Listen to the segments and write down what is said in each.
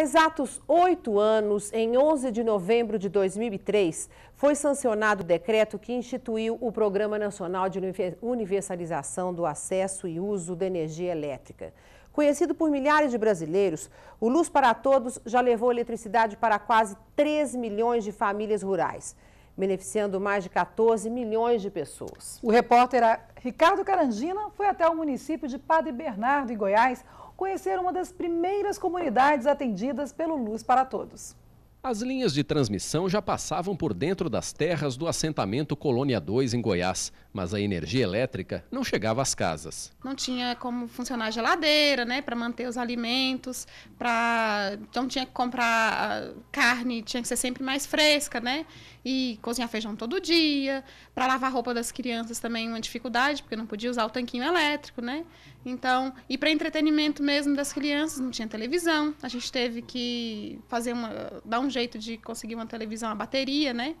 Há exatos oito anos, em 11 de novembro de 2003, foi sancionado o decreto que instituiu o Programa Nacional de Universalização do Acesso e Uso da Energia Elétrica. Conhecido por milhares de brasileiros, o Luz para Todos já levou eletricidade para quase 3 milhões de famílias rurais, beneficiando mais de 14 milhões de pessoas. O repórter Ricardo Carangina foi até o município de Padre Bernardo, em Goiás, conhecer uma das primeiras comunidades atendidas pelo Luz para Todos. As linhas de transmissão já passavam por dentro das terras do assentamento Colônia 2 em Goiás, mas a energia elétrica não chegava às casas. Não tinha como funcionar a geladeira, né, para manter os alimentos, para então tinha que comprar carne, tinha que ser sempre mais fresca, né, e cozinhar feijão todo dia, para lavar a roupa das crianças também uma dificuldade, porque não podia usar o tanquinho elétrico, né? Então, e para entretenimento mesmo das crianças, não tinha televisão. A gente teve que fazer uma dar um jeito de conseguir uma televisão a bateria, né?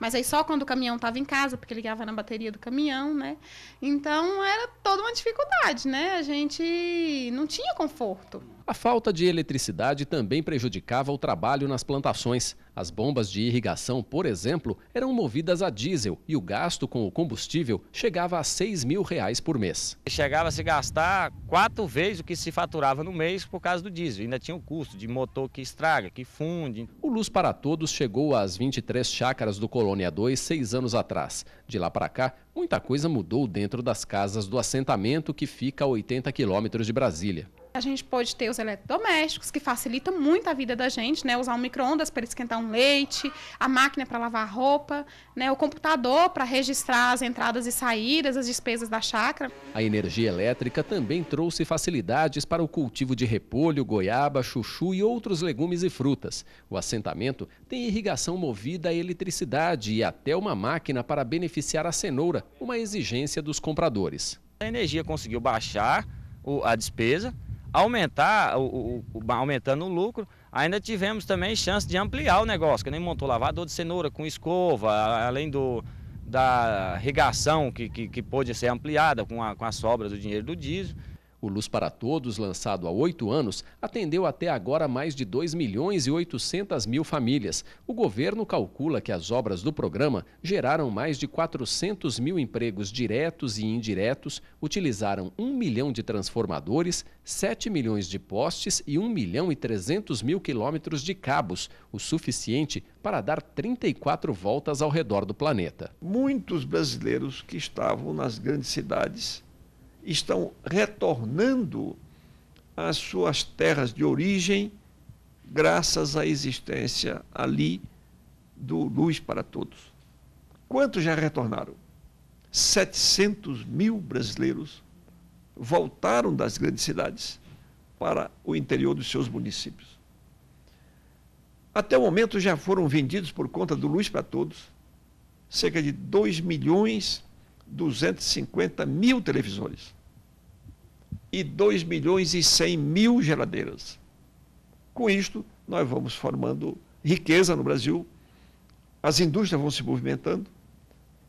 Mas aí só quando o caminhão estava em casa, porque ligava na bateria do caminhão, né? Então era toda uma dificuldade, né? A gente não tinha conforto. A falta de eletricidade também prejudicava o trabalho nas plantações. As bombas de irrigação, por exemplo, eram movidas a diesel e o gasto com o combustível chegava a 6 mil reais por mês. Chegava a se gastar quatro vezes o que se faturava no mês por causa do diesel. Ainda tinha o custo de motor que estraga, que funde. O Luz para Todos chegou às 23 chácaras do Colônia 2 seis anos atrás. De lá para cá, muita coisa mudou dentro das casas do assentamento que fica a 80 quilômetros de Brasília a gente pode ter os eletrodomésticos, que facilitam muito a vida da gente, né? Usar um micro-ondas para esquentar um leite, a máquina para lavar roupa, né? o computador para registrar as entradas e saídas, as despesas da chácara. A energia elétrica também trouxe facilidades para o cultivo de repolho, goiaba, chuchu e outros legumes e frutas. O assentamento tem irrigação movida a eletricidade e até uma máquina para beneficiar a cenoura, uma exigência dos compradores. A energia conseguiu baixar a despesa aumentar o, o, o, aumentando o lucro, ainda tivemos também chance de ampliar o negócio, que nem montou lavador de cenoura com escova, além do, da irrigação que, que, que pôde ser ampliada com a, com a sobra do dinheiro do diesel. O Luz para Todos, lançado há oito anos, atendeu até agora mais de 2 milhões e 800 mil famílias. O governo calcula que as obras do programa geraram mais de 400 mil empregos diretos e indiretos, utilizaram 1 milhão de transformadores, 7 milhões de postes e 1 milhão e 300 mil quilômetros de cabos, o suficiente para dar 34 voltas ao redor do planeta. Muitos brasileiros que estavam nas grandes cidades estão retornando às suas terras de origem, graças à existência ali do Luz para Todos. Quantos já retornaram? 700 mil brasileiros voltaram das grandes cidades para o interior dos seus municípios. Até o momento já foram vendidos por conta do Luz para Todos cerca de 2 milhões 250 mil televisores e 2 milhões e 100 mil geladeiras. Com isto, nós vamos formando riqueza no Brasil, as indústrias vão se movimentando,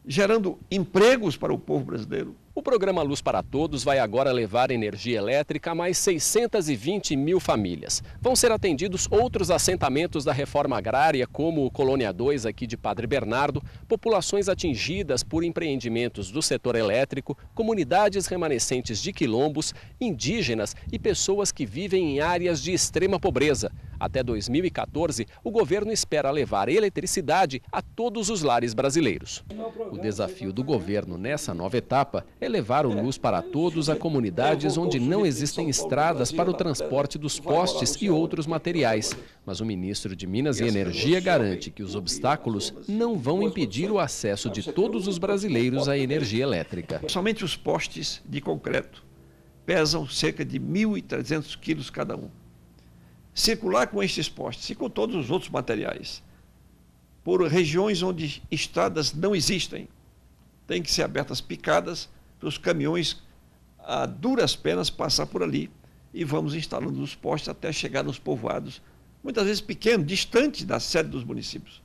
gerando empregos para o povo brasileiro, o programa Luz para Todos vai agora levar energia elétrica a mais 620 mil famílias. Vão ser atendidos outros assentamentos da reforma agrária, como o Colônia 2 aqui de Padre Bernardo, populações atingidas por empreendimentos do setor elétrico, comunidades remanescentes de quilombos, indígenas e pessoas que vivem em áreas de extrema pobreza. Até 2014, o governo espera levar eletricidade a todos os lares brasileiros. O desafio do governo nessa nova etapa é levar o luz para todos a comunidades onde não existem estradas para o transporte dos postes e outros materiais. Mas o ministro de Minas e Energia garante que os obstáculos não vão impedir o acesso de todos os brasileiros à energia elétrica. Somente os postes de concreto pesam cerca de 1.300 quilos cada um circular com estes postes e com todos os outros materiais por regiões onde estradas não existem. Tem que ser abertas picadas para os caminhões a duras penas passar por ali e vamos instalando os postes até chegar nos povoados, muitas vezes pequenos, distantes da sede dos municípios.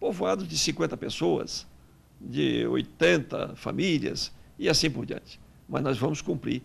Povoados de 50 pessoas, de 80 famílias e assim por diante. Mas nós vamos cumprir